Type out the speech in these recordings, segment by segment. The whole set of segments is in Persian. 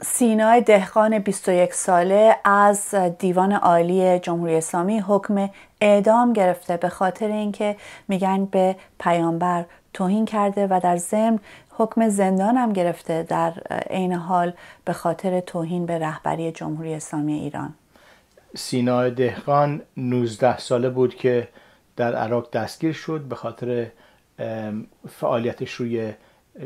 سینا دهقان 21 ساله از دیوان عالی جمهوری اسلامی حکم اعدام گرفته به خاطر اینکه میگن به پیامبر توهین کرده و در ضمن حکم زندان هم گرفته در عین حال به خاطر توهین به رهبری جمهوری اسلامی ایران سینا دهقان 19 ساله بود که در عراق دستگیر شد به خاطر فعالیتش روی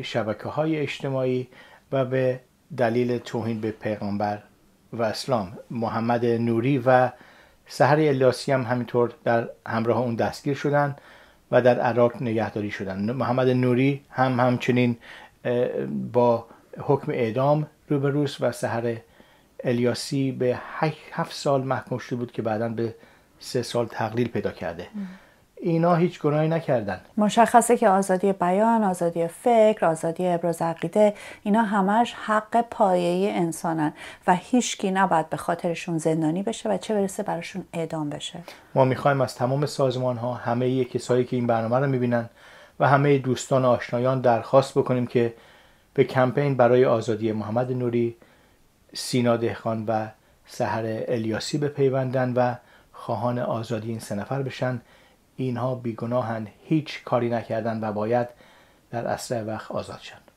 شبکه های اجتماعی و به دلیل توهین به پیغمبر و اسلام محمد نوری و سحر الیاسی هم همینطور در همراه اون دستگیر شدن و در عراق نگهداری شدن محمد نوری هم همچنین با حکم اعدام روبروس و سحر الیاسی به هفت سال محکوم شده بود که بعدا به سه سال تقلیل پیدا کرده اینا هیچ گناهی نکردن مشخصه که آزادی بیان، آزادی فکر، آزادی ابراز عقیده اینا همش حق پایه انسانن و هیچکی نباید به خاطرشون زندانی بشه و چه برسه براشون اعدام بشه ما میخوایم از تمام سازمان ها همه کسایی که این برنامه رو میبینن و همه دوستان و آشنایان درخواست بکنیم که به کمپین برای آزادی محمد نوری سینا دهخان و سحر الیاسی بپیوندن و خواهان آزادی این سه نفر بشن اینها بیگناهند هیچ کاری نکردند و باید در اسرع وقت آزاد شوند